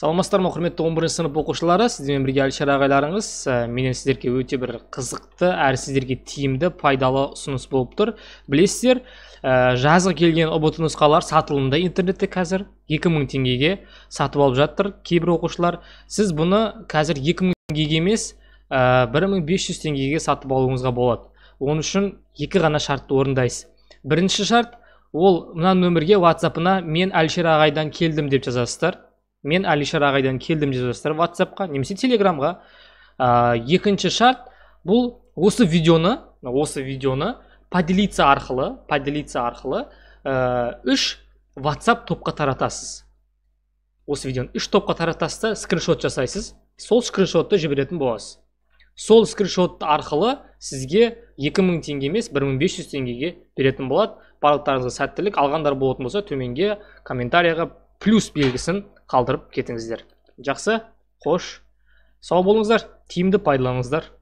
саламатсыздар ма құрметті 11 сынып оқушылары сіздермен бірге әлішер ағайларыңыз ә, менен сіздерге өте бір қызықты әрі сіздерге тиімді пайдалы ұсыныс болып тұр білесіздер ә, жазғы келген ұбт нұсқалар сатылымда интернетте қазір 2000 теңгеге сатып алып жатыр кейбір оқушылар сіз бұны қазір 2000 теңгеге емес ә, 1500 теңгеге сатып алуыңызға болады оның үшін екі ғана шартты орындайсыз бірінші шарт ол мына нөмірге ватсапына мен әлішер ағайдан келдім деп жазасыздар мен әлишер ағайдан келдім деп жазасыздар ватсапқа немесе телеграмға ә, екінші шарт бұл осы видеоны осы видеоны поделиться арқылы поделиться арқылы ә, үш ватсап топқа таратасыз осы видеоны үш топқа таратасыз да скриншот жасайсыз сол скриншотты жіберетін боласыз сол скриншот арқылы сізге 2000 теңге емес 1500 теңгеге беретін болады барлықтарыңызға сәттілік алғандар болатын болса төменге комментарияға плюс белгісін қалдырып кетіңіздер жақсы қош сау болыңыздар тиімді пайдаланыңыздар